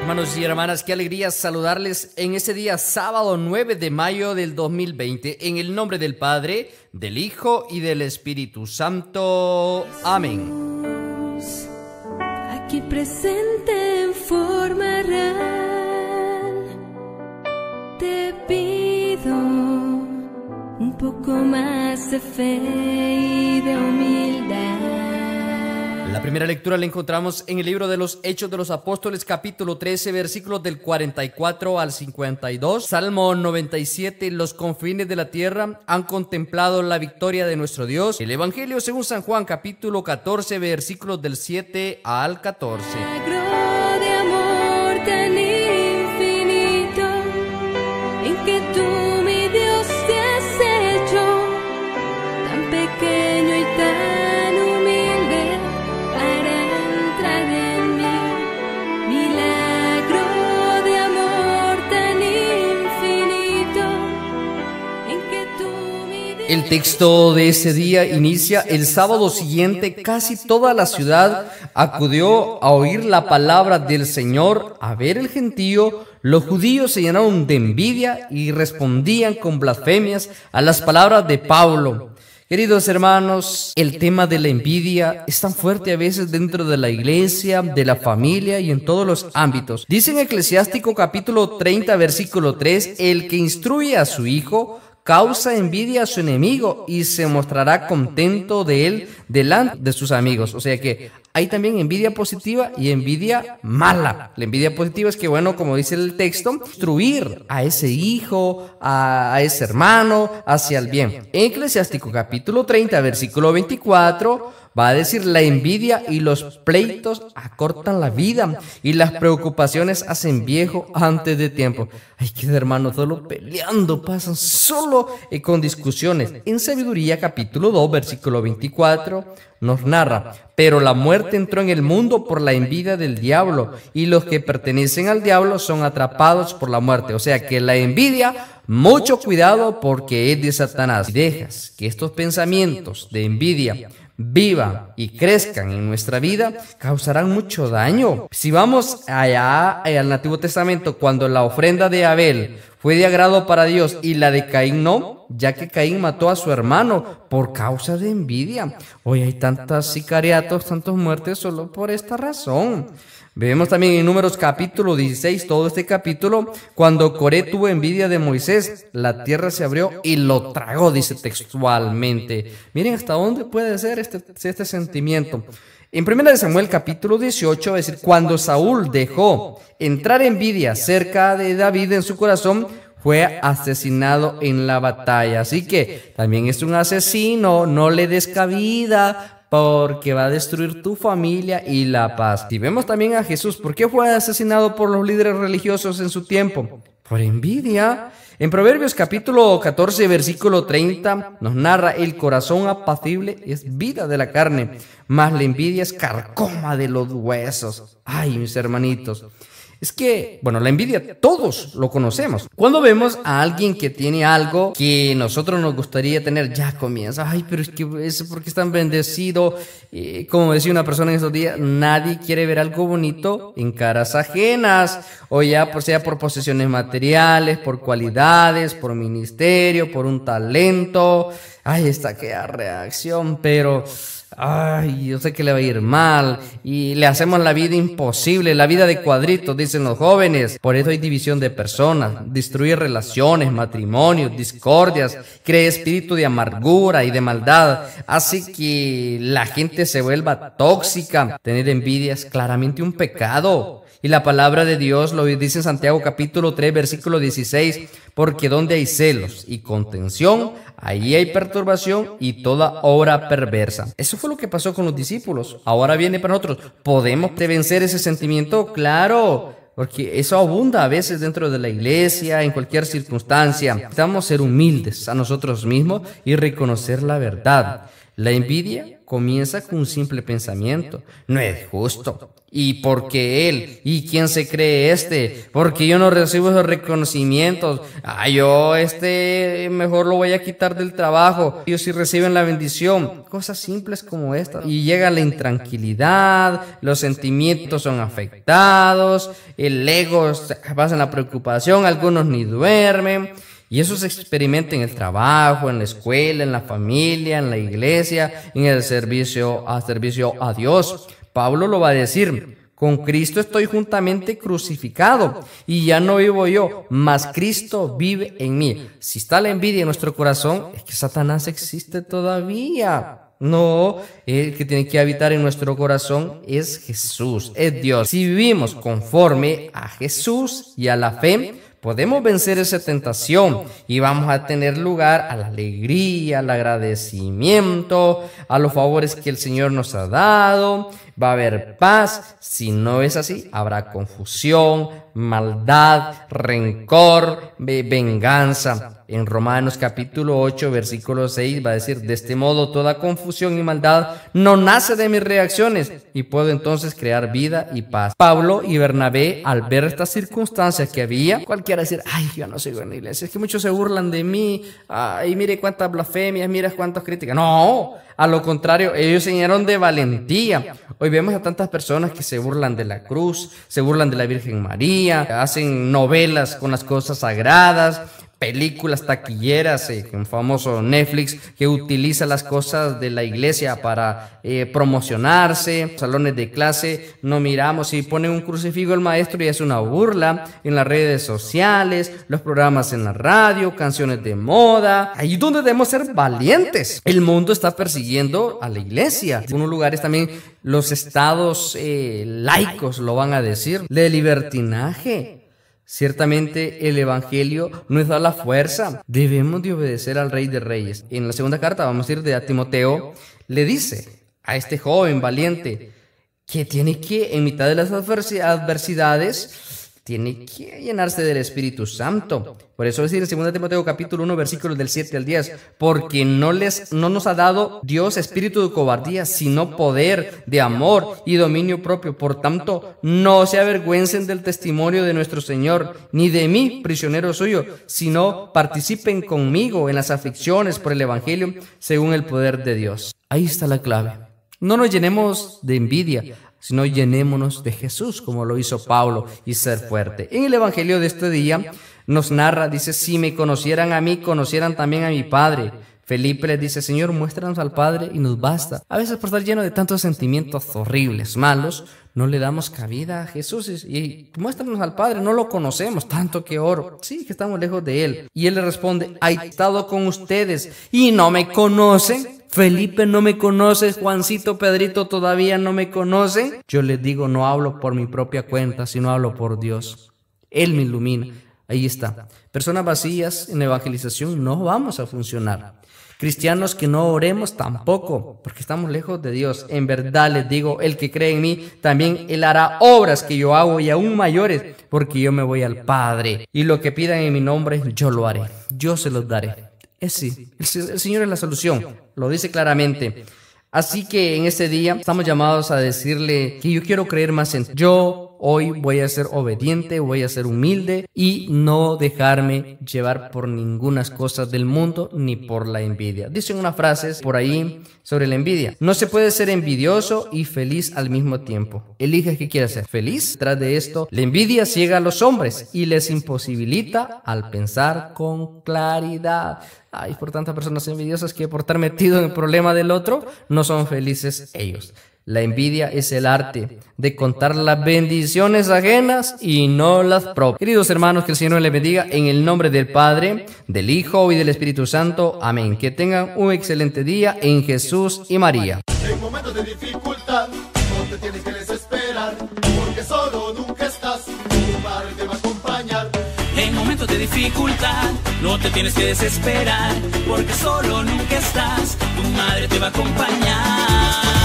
Hermanos y hermanas, qué alegría saludarles en este día sábado 9 de mayo del 2020, en el nombre del Padre, del Hijo y del Espíritu Santo. Amén. aquí presente en forma real, te pido un poco más de fe y de humildad primera lectura la encontramos en el libro de los Hechos de los Apóstoles capítulo 13 versículos del 44 al 52. Salmo 97, los confines de la tierra han contemplado la victoria de nuestro Dios. El Evangelio según San Juan capítulo 14 versículos del 7 al 14. texto de ese día inicia, el sábado siguiente casi toda la ciudad acudió a oír la palabra del Señor, a ver el gentío, los judíos se llenaron de envidia y respondían con blasfemias a las palabras de Pablo. Queridos hermanos, el tema de la envidia es tan fuerte a veces dentro de la iglesia, de la familia y en todos los ámbitos. Dice en Eclesiástico capítulo 30, versículo 3, el que instruye a su hijo causa envidia a su enemigo y se mostrará contento de él delante de sus amigos. O sea que hay también envidia positiva y envidia mala. La envidia positiva es que, bueno, como dice el texto, instruir a ese hijo, a, ese hermano hacia el bien. En Eclesiástico capítulo 30, versículo 24, va a decir, la envidia y los pleitos acortan la vida y las preocupaciones hacen viejo antes de tiempo. Hay que, hermano, solo peleando pasan, solo con discusiones. En Sabiduría capítulo 2, versículo 24 nos narra, pero la muerte entró en el mundo por la envidia del diablo y los que pertenecen al diablo son atrapados por la muerte. O sea que la envidia, mucho cuidado porque es de Satanás. Si dejas que estos pensamientos de envidia vivan y crezcan en nuestra vida, causarán mucho daño. Si vamos allá al Nativo Testamento, cuando la ofrenda de Abel fue de agrado para Dios y la de Caín no, ya que Caín mató a su hermano por causa de envidia. Hoy hay tantos sicariatos, tantas muertes solo por esta razón. Vemos también en Números capítulo 16, todo este capítulo, cuando Coré tuvo envidia de Moisés, la tierra se abrió y lo tragó, dice textualmente. Miren hasta dónde puede ser este, este sentimiento. En 1 Samuel capítulo 18 decir, cuando Saúl dejó entrar envidia cerca de David en su corazón, fue asesinado en la batalla. Así que también es un asesino, no le des cabida porque va a destruir tu familia y la paz. Y vemos también a Jesús, ¿por qué fue asesinado por los líderes religiosos en su tiempo? por envidia. En Proverbios capítulo 14, versículo 30, nos narra, el corazón apacible es vida de la carne, mas la envidia es carcoma de los huesos. Ay, mis hermanitos. Es que, bueno, la envidia todos lo conocemos. Cuando vemos a alguien que tiene algo que nosotros nos gustaría tener, ya comienza, ay, pero es que es porque están bendecido. como decía una persona en estos días, nadie quiere ver algo bonito en caras ajenas, o ya por, sea por posesiones materiales, por cualidades, por ministerio, por un talento. Ay, esta que reacción, pero ay, yo sé que le va a ir mal y le hacemos la vida imposible, la vida de cuadritos, dicen los jóvenes. Por eso hay división de personas, destruir relaciones, matrimonios, discordias, crea espíritu de amargura y de maldad, hace que la gente se vuelva tóxica. Tener envidia es claramente un pecado. Y la palabra de Dios lo dice en Santiago capítulo 3, versículo 16, porque donde hay celos y contención, ahí hay perturbación y toda obra perversa. Eso fue lo que pasó con los discípulos. Ahora viene para nosotros, ¿podemos vencer ese sentimiento? Claro. Porque eso abunda a veces dentro de la iglesia, en cualquier circunstancia. Necesitamos ser humildes a nosotros mismos y reconocer la verdad. La envidia comienza con un simple pensamiento. No es justo y porque él y quién se cree este, porque yo no recibo esos reconocimientos. Ah, yo este mejor lo voy a quitar del trabajo. Ellos sí reciben la bendición. Cosas simples como estas. Y llega la intranquilidad, los sentimientos son afectados, el ego pasa en la preocupación, algunos ni duermen. Y eso se experimenta en el trabajo, en la escuela, en la familia, en la iglesia, en el servicio a servicio a Dios. Pablo lo va a decir. Con Cristo estoy juntamente crucificado y ya no vivo yo, mas Cristo vive en mí. Si está la envidia en nuestro corazón, es que Satanás existe todavía. No, el que tiene que habitar en nuestro corazón es Jesús, es Dios. Si vivimos conforme a Jesús y a la fe, Podemos vencer esa tentación y vamos a tener lugar a la alegría, al agradecimiento, a los favores que el Señor nos ha dado. Va a haber paz. Si no es así, habrá confusión, maldad, rencor, venganza. En Romanos capítulo 8, versículo 6 va a decir, de este modo toda confusión y maldad no nace de mis reacciones y puedo entonces crear vida y paz. Pablo y Bernabé al ver estas circunstancias que había, cualquiera decir, ay, yo no soy la iglesia, es que muchos se burlan de mí, ay, mire cuántas blasfemias, mire cuántas críticas. No, a lo contrario, ellos enseñaron de valentía. Hoy vemos a tantas personas que se burlan de la cruz, se burlan de la Virgen María, hacen novelas con las cosas sagradas, películas taquilleras eh, un famoso Netflix que utiliza las cosas de la iglesia para eh, promocionarse, salones de clase, no miramos si pone un crucifijo el maestro y es una burla en las redes sociales, los programas en la radio, canciones de moda, ahí donde debemos ser valientes. El mundo está persiguiendo a la iglesia. En algunos lugares también los estados eh, laicos lo van a decir, de libertinaje Ciertamente el Evangelio nos da la fuerza. Debemos de obedecer al Rey de Reyes. En la segunda carta, vamos a ir de a Timoteo, le dice a este joven valiente que tiene que, en mitad de las adversidades, tiene que llenarse del Espíritu Santo. Por eso decir, en 2 Timoteo capítulo 1 versículos del 7 al 10, porque no les no nos ha dado Dios espíritu de cobardía, sino poder de amor y dominio propio. Por tanto, no se avergüencen del testimonio de nuestro Señor, ni de mí, prisionero suyo, sino participen conmigo en las aflicciones por el evangelio según el poder de Dios. Ahí está la clave. No nos llenemos de envidia sino llenémonos de Jesús, como lo hizo Pablo, y ser fuerte. En el Evangelio de este día nos narra, dice, si me conocieran a mí, conocieran también a mi Padre. Felipe les dice, Señor, muéstranos al Padre y nos basta. A veces por estar lleno de tantos sentimientos horribles, malos, no le damos cabida a Jesús y, muéstranos al Padre, no lo conocemos tanto que oro. Sí, que estamos lejos de Él. Y Él le responde, he estado con ustedes y no me conocen. Felipe no me conoce, Juancito, Pedrito todavía no me conoce. Yo les digo, no hablo por mi propia cuenta, sino hablo por Dios. Él me ilumina. Ahí está. Personas vacías en evangelización no vamos a funcionar. Cristianos que no oremos tampoco, porque estamos lejos de Dios. En verdad les digo, el que cree en mí, también él hará obras que yo hago y aún mayores, porque yo me voy al Padre. Y lo que pidan en mi nombre, yo lo haré. Yo se los daré es sí. El, Señor es la solución, lo dice claramente. Así que en este día estamos llamados a decirle que yo quiero creer más en yo hoy voy a ser obediente, voy a ser humilde y no dejarme llevar por ninguna cosa del mundo ni por la envidia. Dicen unas frases por ahí sobre la envidia. No se puede ser envidioso y feliz al mismo tiempo. Elige qué quieres ser, feliz. Tras de esto, la envidia ciega a los hombres y les imposibilita al pensar con claridad. Hay por tantas personas envidiosas que por estar metido en el problema del otro, no son felices ellos. La envidia es el arte de contar las bendiciones ajenas y no las propias. Queridos hermanos, que el Señor les bendiga en el nombre del Padre, del Hijo y del Espíritu Santo. Amén. Que tengan un excelente día en Jesús y María. En momentos de dificultad, no te tienes que desesperar, porque solo nunca estás, tu madre te va a acompañar. En momentos de dificultad, no te tienes que desesperar, porque solo nunca estás, tu madre te va a acompañar.